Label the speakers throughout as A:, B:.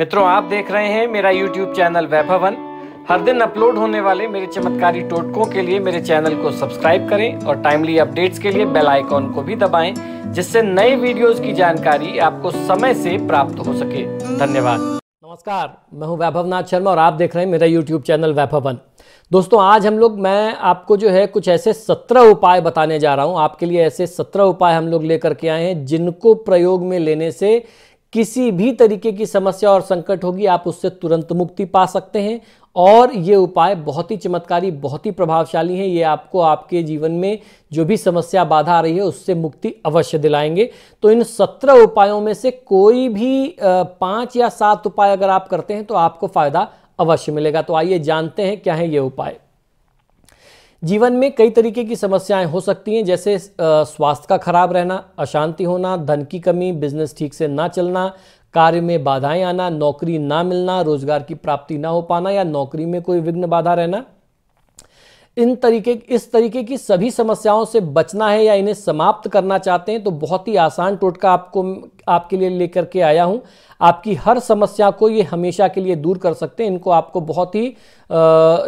A: मित्रों आप देख रहे हैं मेरा YouTube चैनल वैभवन हर दिन अपलोड होने वाले मेरे चमत्कारी टोटकों के लिए मेरे चैनल को सब्सक्राइब करें और टाइमली अपडेट्स के लिए बेल आइकॉन को भी दबाएं जिससे नए वीडियोस की जानकारी आपको समय से प्राप्त हो सके धन्यवाद नमस्कार मैं हूं वैभव नाथ शर्मा और आप देख रहे हैं मेरा यूट्यूब चैनल वैभवन दोस्तों आज हम लोग मैं आपको जो है कुछ ऐसे सत्रह उपाय बताने जा रहा हूँ आपके लिए ऐसे सत्रह उपाय हम लोग लेकर के आए हैं जिनको प्रयोग में लेने से किसी भी तरीके की समस्या और संकट होगी आप उससे तुरंत मुक्ति पा सकते हैं और ये उपाय बहुत ही चमत्कारी बहुत ही प्रभावशाली हैं ये आपको आपके जीवन में जो भी समस्या बाधा आ रही है उससे मुक्ति अवश्य दिलाएंगे तो इन सत्रह उपायों में से कोई भी पाँच या सात उपाय अगर आप करते हैं तो आपको फ़ायदा अवश्य मिलेगा तो आइए जानते हैं क्या है ये उपाय जीवन में कई तरीके की समस्याएं हो सकती हैं जैसे स्वास्थ्य का खराब रहना अशांति होना धन की कमी बिजनेस ठीक से ना चलना कार्य में बाधाएं आना नौकरी ना मिलना रोजगार की प्राप्ति ना हो पाना या नौकरी में कोई विघ्न बाधा रहना इन तरीके इस तरीके की सभी समस्याओं से बचना है या इन्हें समाप्त करना चाहते हैं तो बहुत ही आसान टोटका आपको आपके लिए लेकर के आया हूं आपकी हर समस्या को ये हमेशा के लिए दूर कर सकते हैं इनको आपको बहुत ही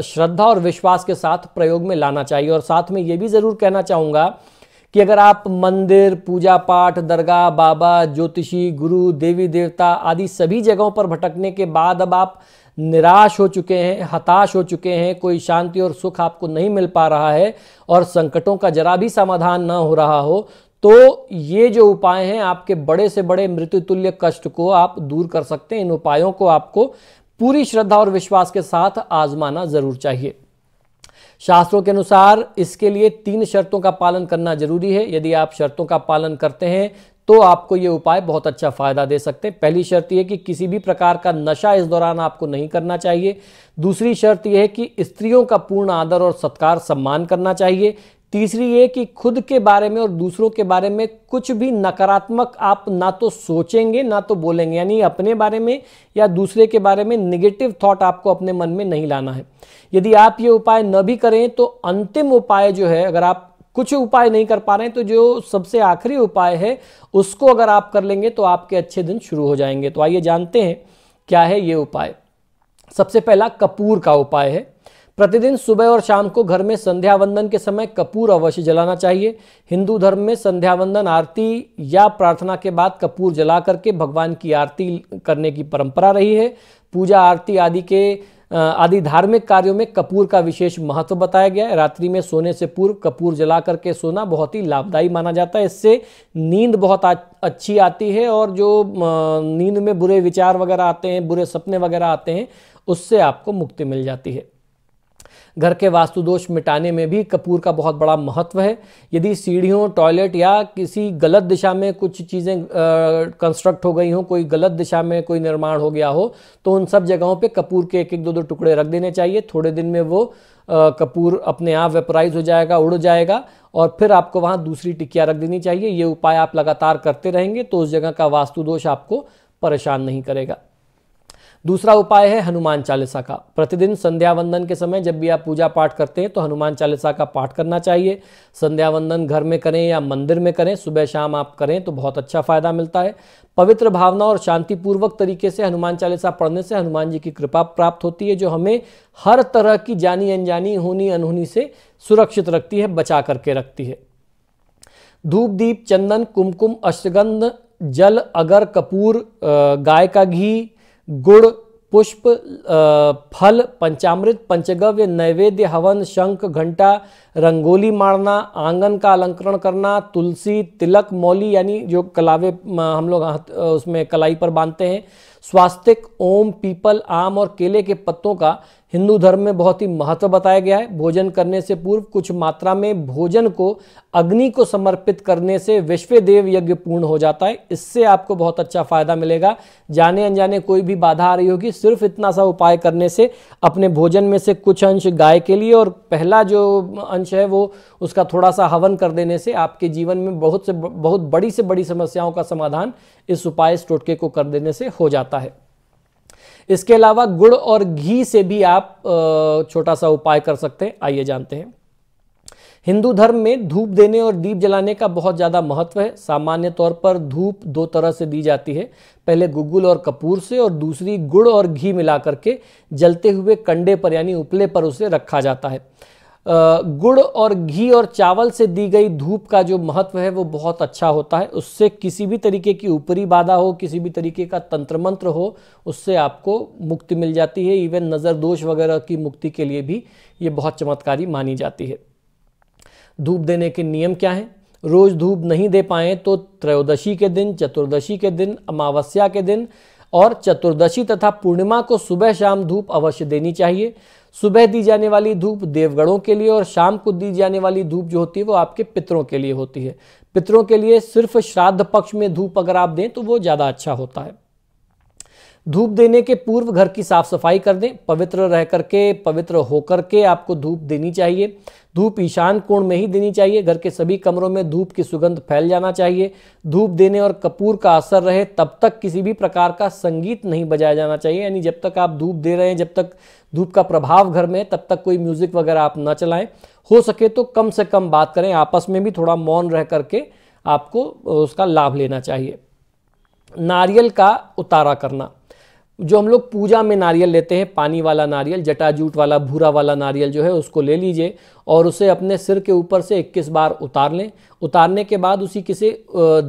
A: श्रद्धा और विश्वास के साथ प्रयोग में लाना चाहिए और साथ में ये भी ज़रूर कहना चाहूँगा कि अगर आप मंदिर पूजा पाठ दरगाह बाबा ज्योतिषी गुरु देवी देवता आदि सभी जगहों पर भटकने के बाद अब आप निराश हो चुके हैं हताश हो चुके हैं कोई शांति और सुख आपको नहीं मिल पा रहा है और संकटों का जरा भी समाधान ना हो रहा हो तो ये जो उपाय हैं आपके बड़े से बड़े मृत्युतुल्य कष्ट को आप दूर कर सकते हैं इन उपायों को आपको पूरी श्रद्धा और विश्वास के साथ आजमाना जरूर चाहिए शास्त्रों के अनुसार इसके लिए तीन शर्तों का पालन करना जरूरी है यदि आप शर्तों का पालन करते हैं तो आपको ये उपाय बहुत अच्छा फायदा दे सकते हैं पहली शर्त यह कि किसी भी प्रकार का नशा इस दौरान आपको नहीं करना चाहिए दूसरी शर्त यह है कि स्त्रियों का पूर्ण आदर और सत्कार सम्मान करना चाहिए तीसरी ये कि खुद के बारे में और दूसरों के बारे में कुछ भी नकारात्मक आप ना तो सोचेंगे ना तो बोलेंगे यानी अपने बारे में या दूसरे के बारे में निगेटिव थॉट आपको अपने मन में नहीं लाना है यदि आप ये उपाय न भी करें तो अंतिम उपाय जो है अगर आप कुछ उपाय नहीं कर पा रहे हैं तो जो सबसे आखिरी उपाय है उसको अगर आप कर लेंगे तो आपके अच्छे दिन शुरू हो जाएंगे तो आइए जानते हैं क्या है ये उपाय सबसे पहला कपूर का उपाय है प्रतिदिन सुबह और शाम को घर में संध्या वंदन के समय कपूर अवश्य जलाना चाहिए हिंदू धर्म में संध्या वंदन आरती या प्रार्थना के बाद कपूर जला करके भगवान की आरती करने की परंपरा रही है पूजा आरती आदि के आदि धार्मिक कार्यों में कपूर का विशेष महत्व बताया गया है रात्रि में सोने से पूर्व कपूर जला करके सोना बहुत ही लाभदायी माना जाता है इससे नींद बहुत अच्छी आती है और जो नींद में बुरे विचार वगैरह आते हैं बुरे सपने वगैरह आते हैं उससे आपको मुक्ति मिल जाती है घर के वास्तुदोष मिटाने में भी कपूर का बहुत बड़ा महत्व है यदि सीढ़ियों टॉयलेट या किसी गलत दिशा में कुछ चीज़ें कंस्ट्रक्ट हो गई हों कोई गलत दिशा में कोई निर्माण हो गया हो तो उन सब जगहों पे कपूर के एक एक दो दो टुकड़े रख देने चाहिए थोड़े दिन में वो आ, कपूर अपने आप वेपराइज हो जाएगा उड़ जाएगा और फिर आपको वहाँ दूसरी टिकिया रख देनी चाहिए ये उपाय आप लगातार करते रहेंगे तो उस जगह का वास्तु दोष आपको परेशान नहीं करेगा दूसरा उपाय है हनुमान चालीसा का प्रतिदिन संध्या वंदन के समय जब भी आप पूजा पाठ करते हैं तो हनुमान चालीसा का पाठ करना चाहिए संध्या वंदन घर में करें या मंदिर में करें सुबह शाम आप करें तो बहुत अच्छा फायदा मिलता है पवित्र भावना और शांतिपूर्वक तरीके से हनुमान चालीसा पढ़ने से हनुमान जी की कृपा प्राप्त होती है जो हमें हर तरह की जानी अनजानी होनी अनहोनी से सुरक्षित रखती है बचा करके रखती है धूप दीप चंदन कुमकुम अश्वगंध जल अगर कपूर गाय का घी गुड़ पुष्प फल पंचामृत पंचगव्य नैवेद्य हवन शंख घंटा रंगोली मारना आंगन का अलंकरण करना तुलसी तिलक मौली यानी जो कलावे हम लोग उसमें कलाई पर बांधते हैं स्वास्तिक ओम पीपल आम और केले के पत्तों का हिंदू धर्म में बहुत ही महत्व बताया गया है भोजन करने से पूर्व कुछ मात्रा में भोजन को अग्नि को समर्पित करने से विश्व देव यज्ञ पूर्ण हो जाता है इससे आपको बहुत अच्छा फायदा मिलेगा जाने अनजाने कोई भी बाधा आ रही होगी सिर्फ इतना सा उपाय करने से अपने भोजन में से कुछ अंश गाय के लिए और पहला जो अंश है वो उसका थोड़ा सा हवन कर देने से आपके जीवन में बहुत से बहुत बड़ी से बड़ी समस्याओं का समाधान इस उपाय इस टोटके को कर देने से हो जाता है इसके अलावा गुड़ और घी से भी आप छोटा सा उपाय कर सकते हैं आइए जानते हैं हिंदू धर्म में धूप देने और दीप जलाने का बहुत ज़्यादा महत्व है सामान्य तौर पर धूप दो तरह से दी जाती है पहले गुगुल और कपूर से और दूसरी गुड़ और घी मिला करके जलते हुए कंडे पर यानी उपले पर उसे रखा जाता है गुड़ और घी और चावल से दी गई धूप का जो महत्व है वो बहुत अच्छा होता है उससे किसी भी तरीके की ऊपरी बाधा हो किसी भी तरीके का तंत्र मंत्र हो उससे आपको मुक्ति मिल जाती है इवन नज़र दोष वगैरह की मुक्ति के लिए भी ये बहुत चमत्कारी मानी जाती है धूप देने के नियम क्या हैं रोज़ धूप नहीं दे पाए तो त्रयोदशी के दिन चतुर्दशी के दिन अमावस्या के दिन और चतुर्दशी तथा पूर्णिमा को सुबह शाम धूप अवश्य देनी चाहिए सुबह दी जाने वाली धूप देवगणों के लिए और शाम को दी जाने वाली धूप जो होती है वो आपके पितरों के लिए होती है पितरों के लिए सिर्फ श्राद्ध पक्ष में धूप अगर आप दें तो वो ज़्यादा अच्छा होता है धूप देने के पूर्व घर की साफ सफाई कर दें पवित्र रह करके पवित्र होकर के आपको धूप देनी चाहिए धूप ईशान कोण में ही देनी चाहिए घर के सभी कमरों में धूप की सुगंध फैल जाना चाहिए धूप देने और कपूर का असर रहे तब तक किसी भी प्रकार का संगीत नहीं बजाया जाना चाहिए यानी जब तक आप धूप दे रहे हैं जब तक धूप का प्रभाव घर में तब तक कोई म्यूज़िक वगैरह आप ना चलाएं हो सके तो कम से कम बात करें आपस में भी थोड़ा मौन रह करके आपको उसका लाभ लेना चाहिए नारियल का उतारा करना जो हम लोग पूजा में नारियल लेते हैं पानी वाला नारियल जटाजूट वाला भूरा वाला नारियल जो है उसको ले लीजिए और उसे अपने सिर के ऊपर से 21 बार उतार लें उतारने के बाद उसी किसी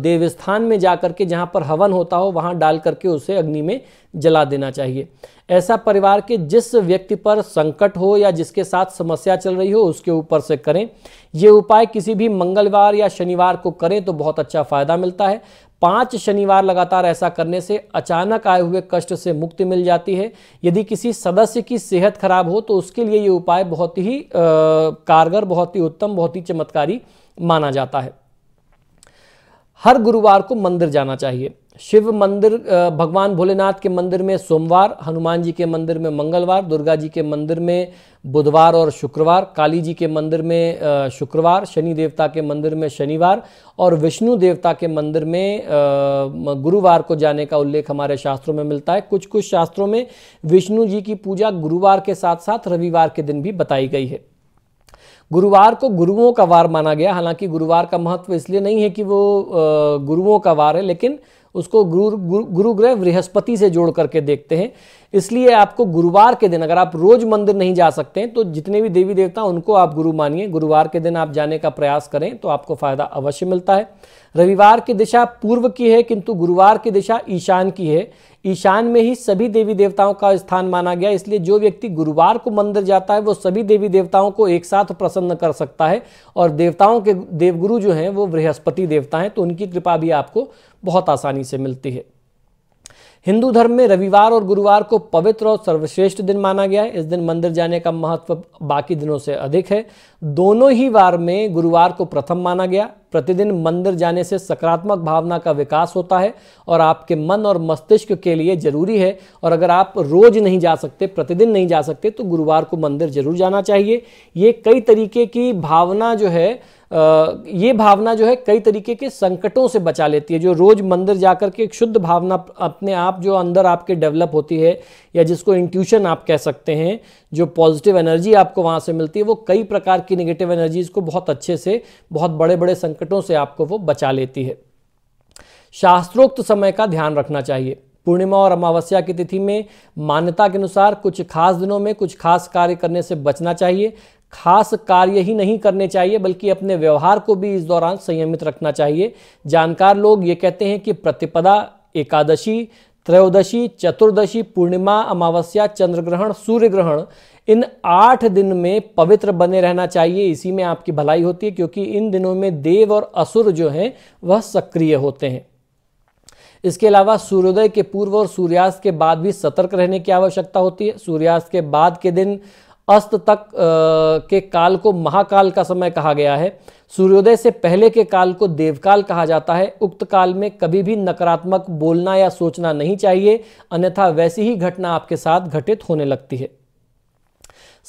A: देवस्थान में जा करके जहाँ पर हवन होता हो वहाँ डाल करके उसे अग्नि में जला देना चाहिए ऐसा परिवार के जिस व्यक्ति पर संकट हो या जिसके साथ समस्या चल रही हो उसके ऊपर से करें ये उपाय किसी भी मंगलवार या शनिवार को करें तो बहुत अच्छा फ़ायदा मिलता है पांच शनिवार लगातार ऐसा करने से अचानक आए हुए कष्ट से मुक्ति मिल जाती है यदि किसी सदस्य की सेहत खराब हो तो उसके लिए ये उपाय बहुत ही आ, कारगर बहुत ही उत्तम बहुत ही चमत्कारी माना जाता है हर गुरुवार को मंदिर जाना चाहिए शिव मंदिर भगवान भोलेनाथ के मंदिर में सोमवार हनुमान जी के मंदिर में मंगलवार दुर्गा जी के मंदिर में बुधवार और शुक्रवार काली जी के मंदिर में शुक्रवार शनि देवता के मंदिर में शनिवार और विष्णु देवता के मंदिर में गुरुवार को जाने का उल्लेख हमारे शास्त्रों में मिलता है कुछ कुछ शास्त्रों में विष्णु जी की पूजा गुरुवार के साथ साथ रविवार के दिन भी बताई गई है गुरुवार को गुरुओं का वार माना गया हालांकि गुरुवार का महत्व इसलिए नहीं है कि वो गुरुओं का वार है लेकिन उसको गुरु गुरु गुरुग्रह बृहस्पति से जोड़ करके देखते हैं इसलिए आपको गुरुवार के दिन अगर आप रोज मंदिर नहीं जा सकते हैं तो जितने भी देवी देवता उनको आप गुरु मानिए गुरुवार के दिन आप जाने का प्रयास करें तो आपको फायदा अवश्य मिलता है रविवार की दिशा पूर्व की है किंतु गुरुवार की दिशा ईशान की है ईशान में ही सभी देवी देवताओं का स्थान माना गया इसलिए जो व्यक्ति गुरुवार को मंदिर जाता है वो सभी देवी देवताओं को एक साथ प्रसन्न कर सकता है और देवताओं के देवगुरु जो हैं वो बृहस्पति देवता हैं तो उनकी कृपा भी आपको बहुत आसानी से मिलती है हिंदू धर्म में रविवार और गुरुवार को पवित्र और सर्वश्रेष्ठ दिन माना गया है इस दिन मंदिर जाने का महत्व बाकी दिनों से अधिक है दोनों ही वार में गुरुवार को प्रथम माना गया प्रतिदिन मंदिर जाने से सकारात्मक भावना का विकास होता है और आपके मन और मस्तिष्क के लिए जरूरी है और अगर आप रोज नहीं जा सकते प्रतिदिन नहीं जा सकते तो गुरुवार को मंदिर जरूर जाना चाहिए ये कई तरीके की भावना जो है ये भावना जो है कई तरीके के संकटों से बचा लेती है जो रोज मंदिर जाकर के एक शुद्ध भावना अपने आप जो अंदर आपके डेवलप होती है या जिसको इंट्यूशन आप कह सकते हैं जो पॉजिटिव एनर्जी आपको वहाँ से मिलती है वो कई प्रकार की निगेटिव एनर्जीज़ को बहुत अच्छे से बहुत बड़े बड़े संकटों से आपको वो बचा लेती है शास्त्रोक्त समय का ध्यान रखना चाहिए पूर्णिमा और अमावस्या की तिथि में मान्यता के अनुसार कुछ खास दिनों में कुछ खास कार्य करने से बचना चाहिए खास कार्य ही नहीं करने चाहिए बल्कि अपने व्यवहार को भी इस दौरान संयमित रखना चाहिए जानकार लोग ये कहते हैं कि प्रतिपदा एकादशी त्रयोदशी चतुर्दशी पूर्णिमा अमावस्या चंद्रग्रहण ग्रहण इन आठ दिन में पवित्र बने रहना चाहिए इसी में आपकी भलाई होती है क्योंकि इन दिनों में देव और असुर जो हैं वह सक्रिय होते हैं इसके अलावा सूर्योदय के पूर्व और सूर्यास्त के बाद भी सतर्क रहने की आवश्यकता होती है सूर्यास्त के बाद के दिन अस्त तक के काल को महाकाल का समय कहा गया है सूर्योदय से पहले के काल को देवकाल कहा जाता है उक्त काल में कभी भी नकारात्मक बोलना या सोचना नहीं चाहिए अन्यथा वैसी ही घटना आपके साथ घटित होने लगती है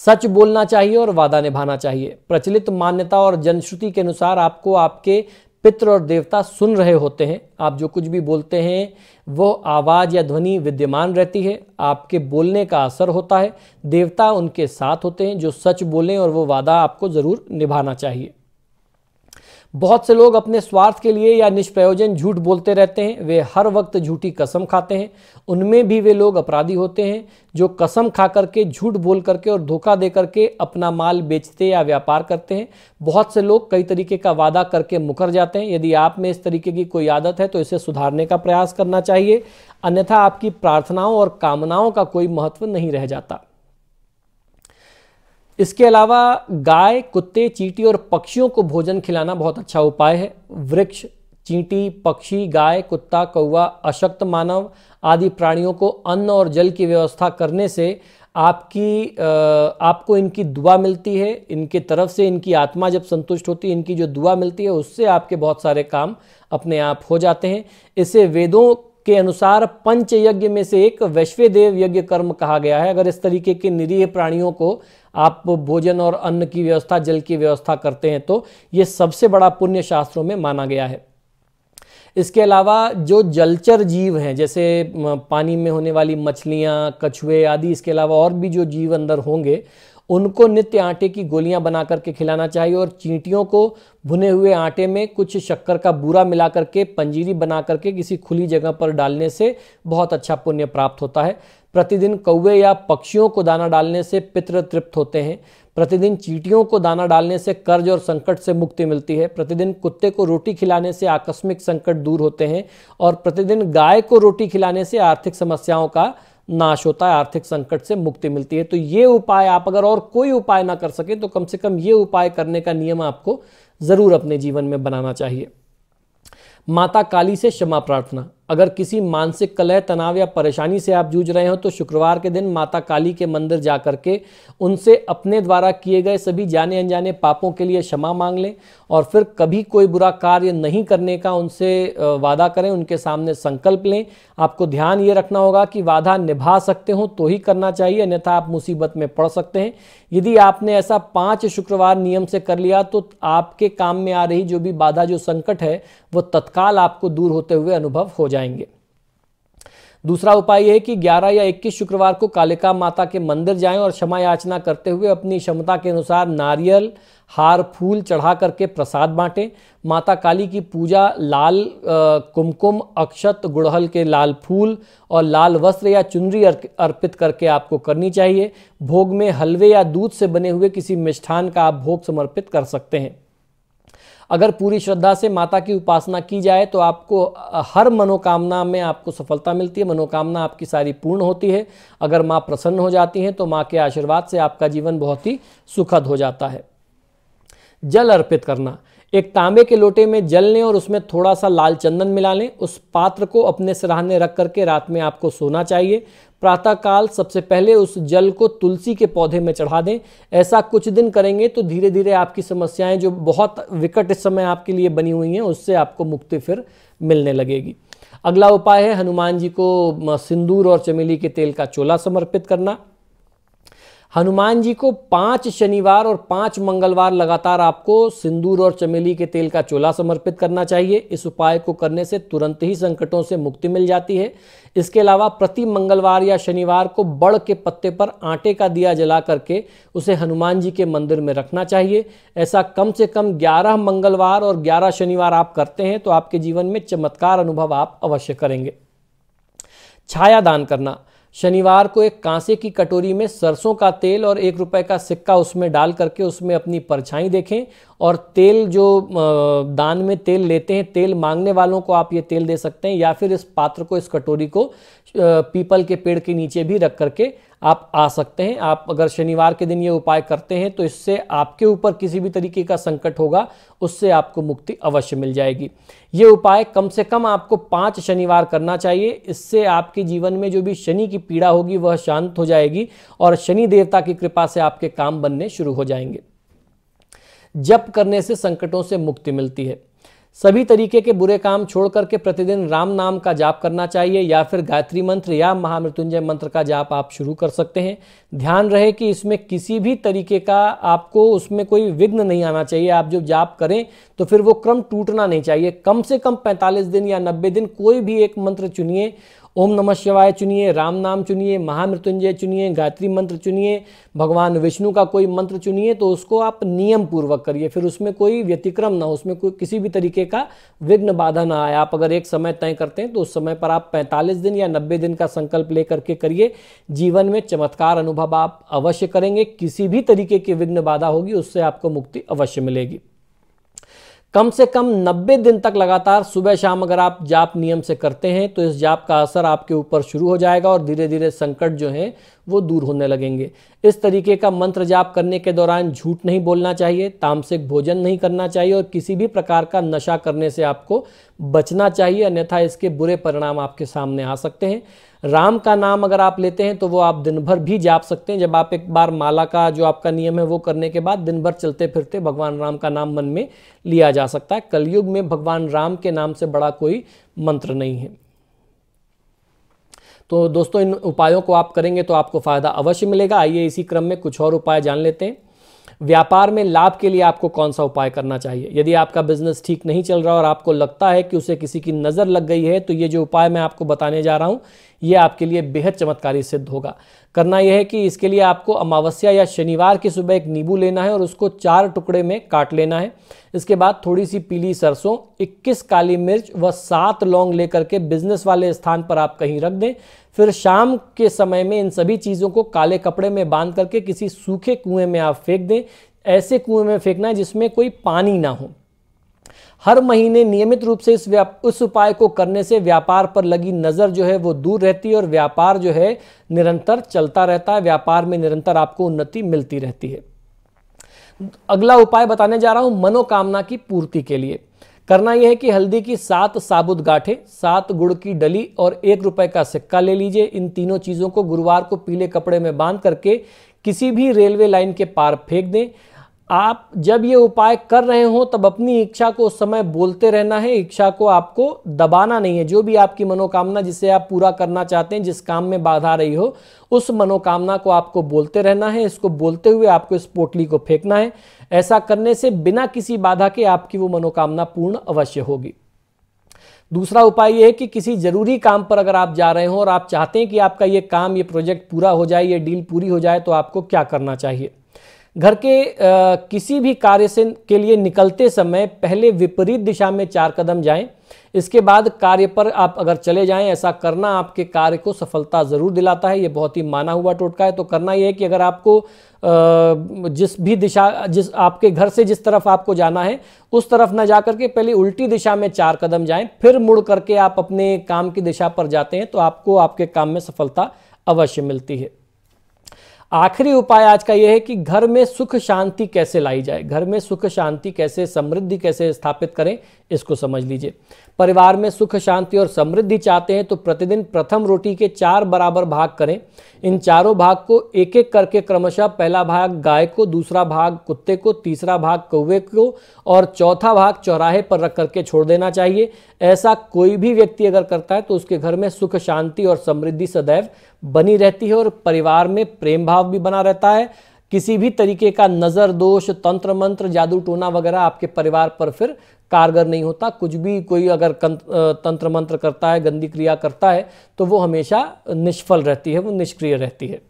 A: सच बोलना चाहिए और वादा निभाना चाहिए प्रचलित मान्यता और जनश्रुति के अनुसार आपको आपके पितृ और देवता सुन रहे होते हैं आप जो कुछ भी बोलते हैं वो आवाज़ या ध्वनि विद्यमान रहती है आपके बोलने का असर होता है देवता उनके साथ होते हैं जो सच बोलें और वो वादा आपको ज़रूर निभाना चाहिए बहुत से लोग अपने स्वार्थ के लिए या निष्प्रयोजन झूठ बोलते रहते हैं वे हर वक्त झूठी कसम खाते हैं उनमें भी वे लोग अपराधी होते हैं जो कसम खा करके झूठ बोल करके और धोखा दे करके अपना माल बेचते या व्यापार करते हैं बहुत से लोग कई तरीके का वादा करके मुकर जाते हैं यदि आप में इस तरीके की कोई आदत है तो इसे सुधारने का प्रयास करना चाहिए अन्यथा आपकी प्रार्थनाओं और कामनाओं का कोई महत्व नहीं रह जाता इसके अलावा गाय कुत्ते चींटी और पक्षियों को भोजन खिलाना बहुत अच्छा उपाय है वृक्ष चींटी पक्षी गाय कुत्ता कौवा अशक्त मानव आदि प्राणियों को अन्न और जल की व्यवस्था करने से आपकी आपको इनकी दुआ मिलती है इनके तरफ से इनकी आत्मा जब संतुष्ट होती है इनकी जो दुआ मिलती है उससे आपके बहुत सारे काम अपने आप हो जाते हैं इसे वेदों के अनुसार पंच यज्ञ में से एक वैश्व देव यज्ञ कर्म कहा गया है अगर इस तरीके के निरीह प्राणियों को आप भोजन और अन्न की व्यवस्था जल की व्यवस्था करते हैं तो ये सबसे बड़ा पुण्य शास्त्रों में माना गया है इसके अलावा जो जलचर जीव हैं जैसे पानी में होने वाली मछलियाँ कछुए आदि इसके अलावा और भी जो जीव अंदर होंगे उनको नित्य आटे की गोलियां बना करके खिलाना चाहिए और चींटियों को भुने हुए आटे में कुछ शक्कर का बूरा मिला करके पंजीरी बना करके किसी खुली जगह पर डालने से बहुत अच्छा पुण्य प्राप्त होता है प्रतिदिन कौवे या पक्षियों को दाना डालने से पितृ तृप्त होते हैं प्रतिदिन चीटियों को दाना डालने से कर्ज और संकट से मुक्ति मिलती है प्रतिदिन कुत्ते को रोटी खिलाने से आकस्मिक संकट दूर होते हैं और प्रतिदिन गाय को रोटी खिलाने से आर्थिक समस्याओं का नाश होता है आर्थिक संकट से मुक्ति मिलती है तो ये उपाय आप अगर और कोई उपाय ना कर सके तो कम से कम ये उपाय करने का नियम आपको ज़रूर अपने जीवन में बनाना चाहिए माता काली से क्षमा प्रार्थना अगर किसी मानसिक कलह तनाव या परेशानी से आप जूझ रहे हो तो शुक्रवार के दिन माता काली के मंदिर जा के उनसे अपने द्वारा किए गए सभी जाने अनजाने पापों के लिए क्षमा मांग लें और फिर कभी कोई बुरा कार्य नहीं करने का उनसे वादा करें उनके सामने संकल्प लें आपको ध्यान ये रखना होगा कि वादा निभा सकते हो तो ही करना चाहिए अन्यथा आप मुसीबत में पड़ सकते हैं यदि आपने ऐसा पाँच शुक्रवार नियम से कर लिया तो आपके काम में आ रही जो भी बाधा जो संकट है वो तत्काल आपको दूर होते हुए अनुभव हो जाए जाएंगे दूसरा उपाय है कि 11 या 21 शुक्रवार को कालिका माता के मंदिर जाएं और क्षमा याचना करते हुए अपनी क्षमता के अनुसार नारियल हार फूल चढ़ा करके प्रसाद बांटें माता काली की पूजा लाल कुमकुम अक्षत गुड़हल के लाल फूल और लाल वस्त्र या चुनरी अर्पित करके आपको करनी चाहिए भोग में हलवे या दूध से बने हुए किसी मिष्ठान का आप भोग समर्पित कर सकते हैं अगर पूरी श्रद्धा से माता की उपासना की जाए तो आपको हर मनोकामना में आपको सफलता मिलती है मनोकामना आपकी सारी पूर्ण होती है अगर माँ प्रसन्न हो जाती हैं तो माँ के आशीर्वाद से आपका जीवन बहुत ही सुखद हो जाता है जल अर्पित करना एक तांबे के लोटे में जल लें और उसमें थोड़ा सा लाल चंदन मिला लें उस पात्र को अपने सराहने रख करके रात में आपको सोना चाहिए प्रातःकाल सबसे पहले उस जल को तुलसी के पौधे में चढ़ा दें ऐसा कुछ दिन करेंगे तो धीरे धीरे आपकी समस्याएं जो बहुत विकट इस समय आपके लिए बनी हुई हैं उससे आपको मुक्ति फिर मिलने लगेगी अगला उपाय है हनुमान जी को सिंदूर और चमेली के तेल का चोला समर्पित करना हनुमान जी को पांच शनिवार और पांच मंगलवार लगातार आपको सिंदूर और चमेली के तेल का चोला समर्पित करना चाहिए इस उपाय को करने से तुरंत ही संकटों से मुक्ति मिल जाती है इसके अलावा प्रति मंगलवार या शनिवार को बड़ के पत्ते पर आटे का दिया जला करके उसे हनुमान जी के मंदिर में रखना चाहिए ऐसा कम से कम ग्यारह मंगलवार और ग्यारह शनिवार आप करते हैं तो आपके जीवन में चमत्कार अनुभव आप अवश्य करेंगे छाया दान करना शनिवार को एक कांसे की कटोरी में सरसों का तेल और एक रुपए का सिक्का उसमें डाल करके उसमें अपनी परछाई देखें और तेल जो दान में तेल लेते हैं तेल मांगने वालों को आप ये तेल दे सकते हैं या फिर इस पात्र को इस कटोरी को पीपल के पेड़ के नीचे भी रख करके आप आ सकते हैं आप अगर शनिवार के दिन ये उपाय करते हैं तो इससे आपके ऊपर किसी भी तरीके का संकट होगा उससे आपको मुक्ति अवश्य मिल जाएगी ये उपाय कम से कम आपको पाँच शनिवार करना चाहिए इससे आपके जीवन में जो भी शनि की पीड़ा होगी वह शांत हो जाएगी और शनि देवता की कृपा से आपके काम बनने शुरू हो जाएंगे जप करने से संकटों से मुक्ति मिलती है सभी तरीके के बुरे काम छोड़ करके प्रतिदिन राम नाम का जाप करना चाहिए या फिर गायत्री मंत्र या महामृत्युंजय मंत्र का जाप आप शुरू कर सकते हैं ध्यान रहे कि इसमें किसी भी तरीके का आपको उसमें कोई विघ्न नहीं आना चाहिए आप जो जाप करें तो फिर वो क्रम टूटना नहीं चाहिए कम से कम 45 दिन या 90 दिन कोई भी एक मंत्र चुनिए ओम नमः शिवाय चुनिए राम नाम चुनिए महामृत्युंजय चुनिए गायत्री मंत्र चुनिए भगवान विष्णु का कोई मंत्र चुनिए तो उसको आप नियम पूर्वक करिए फिर उसमें कोई व्यतिक्रम ना हो उसमें कोई किसी भी तरीके का विघ्न बाधा ना आए आप अगर एक समय तय करते हैं तो उस समय पर आप पैंतालीस दिन या नब्बे दिन का संकल्प लेकर के करिए जीवन में चमत्कार अनुभव आप अवश्य करेंगे किसी भी तरीके की विघ्न बाधा होगी उससे आपको मुक्ति अवश्य मिलेगी कम से कम 90 दिन तक लगातार सुबह शाम अगर आप जाप नियम से करते हैं तो इस जाप का असर आपके ऊपर शुरू हो जाएगा और धीरे धीरे संकट जो हैं वो दूर होने लगेंगे इस तरीके का मंत्र जाप करने के दौरान झूठ नहीं बोलना चाहिए तामसिक भोजन नहीं करना चाहिए और किसी भी प्रकार का नशा करने से आपको बचना चाहिए अन्यथा इसके बुरे परिणाम आपके सामने आ सकते हैं राम का नाम अगर आप लेते हैं तो वो आप दिन भर भी जाप सकते हैं जब आप एक बार माला का जो आपका नियम है वो करने के बाद दिन भर चलते फिरते भगवान राम का नाम मन में लिया जा सकता है कलयुग में भगवान राम के नाम से बड़ा कोई मंत्र नहीं है तो दोस्तों इन उपायों को आप करेंगे तो आपको फ़ायदा अवश्य मिलेगा आइए इसी क्रम में कुछ और उपाय जान लेते हैं व्यापार में लाभ के लिए आपको कौन सा उपाय करना चाहिए यदि आपका बिजनेस ठीक नहीं चल रहा और आपको लगता है कि उसे किसी की नज़र लग गई है तो ये जो उपाय मैं आपको बताने जा रहा हूँ ये आपके लिए बेहद चमत्कारी सिद्ध होगा करना यह है कि इसके लिए आपको अमावस्या या शनिवार की सुबह एक नींबू लेना है और उसको चार टुकड़े में काट लेना है इसके बाद थोड़ी सी पीली सरसों 21 काली मिर्च व सात लौंग लेकर के बिजनेस वाले स्थान पर आप कहीं रख दें फिर शाम के समय में इन सभी चीज़ों को काले कपड़े में बांध करके किसी सूखे कुएं में आप फेंक दें ऐसे कुएं में फेंकना है जिसमें कोई पानी ना हो हर महीने नियमित रूप से इस उस उपाय को करने से व्यापार पर लगी नज़र जो है वो दूर रहती है और व्यापार जो है निरंतर चलता रहता है व्यापार में निरंतर आपको उन्नति मिलती रहती है अगला उपाय बताने जा रहा हूं मनोकामना की पूर्ति के लिए करना यह है कि हल्दी की सात साबुत गाठे सात गुड़ की डली और एक रुपए का सिक्का ले लीजिए इन तीनों चीज़ों को गुरुवार को पीले कपड़े में बांध करके किसी भी रेलवे लाइन के पार फेंक दें आप जब ये उपाय कर रहे हो तब अपनी इच्छा को उस समय बोलते रहना है इच्छा को आपको दबाना नहीं है जो भी आपकी मनोकामना जिसे आप पूरा करना चाहते हैं जिस काम में बाधा रही हो उस मनोकामना को आपको बोलते रहना है इसको बोलते हुए आपको इस पोटली को फेंकना है ऐसा करने से बिना किसी बाधा के आपकी वो मनोकामना पूर्ण अवश्य होगी दूसरा उपाय यह है कि किसी ज़रूरी काम पर अगर आप जा रहे हो और आप चाहते हैं कि आपका ये काम ये प्रोजेक्ट पूरा हो जाए ये डील पूरी हो जाए तो आपको क्या करना चाहिए घर के आ, किसी भी कार्य से के लिए निकलते समय पहले विपरीत दिशा में चार कदम जाएं इसके बाद कार्य पर आप अगर चले जाएं ऐसा करना आपके कार्य को सफलता ज़रूर दिलाता है ये बहुत ही माना हुआ टोटका है तो करना ये है कि अगर आपको जिस भी दिशा जिस आपके घर से जिस तरफ आपको जाना है उस तरफ ना जा करके पहले उल्टी दिशा में चार कदम जाएं फिर मुड़ करके आप अपने काम की दिशा पर जाते हैं तो आपको आपके काम में सफलता अवश्य मिलती है आखिरी उपाय आज का यह है कि घर में सुख शांति कैसे लाई जाए घर में सुख शांति कैसे समृद्धि कैसे स्थापित करें इसको समझ लीजिए परिवार में सुख शांति और समृद्धि चाहते हैं तो प्रतिदिन प्रथम रोटी के चार बराबर भाग करें इन चारों भाग को एक एक करके क्रमशः पहला भाग गाय को दूसरा भाग कुत्ते को तीसरा भाग कौवे को और चौथा भाग चौराहे पर रख करके छोड़ देना चाहिए ऐसा कोई भी व्यक्ति अगर करता है तो उसके घर में सुख शांति और समृद्धि सदैव बनी रहती है और परिवार में प्रेम भाव भी बना रहता है किसी भी तरीके का नज़र दोष तंत्र मंत्र जादू टोना वगैरह आपके परिवार पर फिर कारगर नहीं होता कुछ भी कोई अगर तंत्र मंत्र करता है गंदी क्रिया करता है तो वो हमेशा निष्फल रहती है वो निष्क्रिय रहती है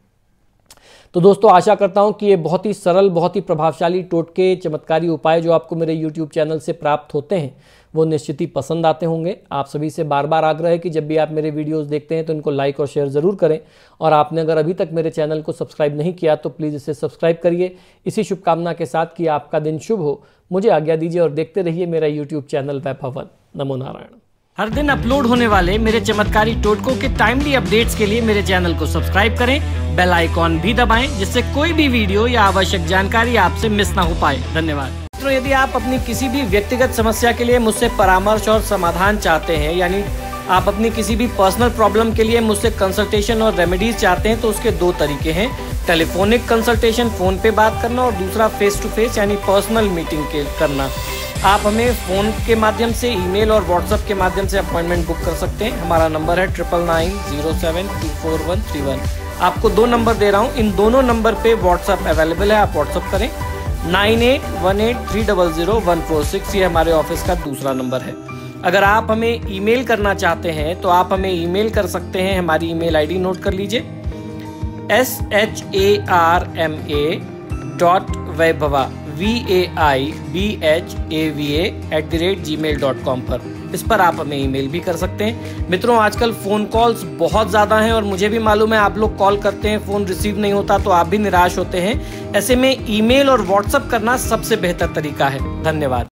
A: तो दोस्तों आशा करता हूं कि ये बहुत ही सरल बहुत ही प्रभावशाली टोटके चमत्कारी उपाय जो आपको मेरे YouTube चैनल से प्राप्त होते हैं वो निश्चित ही पसंद आते होंगे आप सभी से बार बार आग्रह है कि जब भी आप मेरे वीडियोस देखते हैं तो इनको लाइक और शेयर ज़रूर करें और आपने अगर अभी तक मेरे चैनल को सब्सक्राइब नहीं किया तो प्लीज़ इसे सब्सक्राइब करिए इसी शुभकामना के साथ कि आपका दिन शुभ हो मुझे आज्ञा दीजिए और देखते रहिए मेरा यूट्यूब चैनल वैप हवन नमो नारायण हर दिन अपलोड होने वाले मेरे चमत्कारी टोटकों के टाइमली अपडेट्स के लिए मेरे चैनल को सब्सक्राइब करें बेल आइकॉन भी दबाएं जिससे कोई भी वीडियो या आवश्यक जानकारी आपसे मिस ना हो पाए धन्यवाद मित्रों यदि आप अपनी किसी भी व्यक्तिगत समस्या के लिए मुझसे परामर्श और समाधान चाहते हैं यानी आप अपनी किसी भी पर्सनल प्रॉब्लम के लिए मुझसे कंसल्टेशन और रेमेडीज चाहते हैं तो उसके दो तरीके हैं टेलीफोनिक कंसल्टेशन फ़ोन पे बात करना और दूसरा फेस टू फेस यानी पर्सनल मीटिंग के करना आप हमें फ़ोन के माध्यम से ईमेल और व्हाट्सएप के माध्यम से अपॉइंटमेंट बुक कर सकते हैं हमारा नंबर है triple nine zero seven two four one three one आपको दो नंबर दे रहा हूँ इन दोनों नंबर पे व्हाट्सएप अवेलेबल है आप व्हाट्सएप करें nine eight one eight three double zero one four six ये हमारे ऑफिस का दूसरा नंबर है अगर आप हमें ईमेल करना चाहते हैं तो आप हमें ईमेल कर सकते हैं हमारी ईमेल आईडी नोट कर लीजिए S H A R M A dot Vaibhava V A I B H A V at the rate Gmail dot com पर इस पर आप हमें ईमेल भी कर सकते हैं मित्रों आजकल फ़ोन कॉल्स बहुत ज़्यादा हैं और मुझे भी मालूम है आप लोग कॉल करते हैं फ़ोन रिसीव नहीं होता तो आप भी निराश होते हैं ऐसे में ईमेल और व्हाट्सअप करना सबसे बेहतर तरीका है धन्यवाद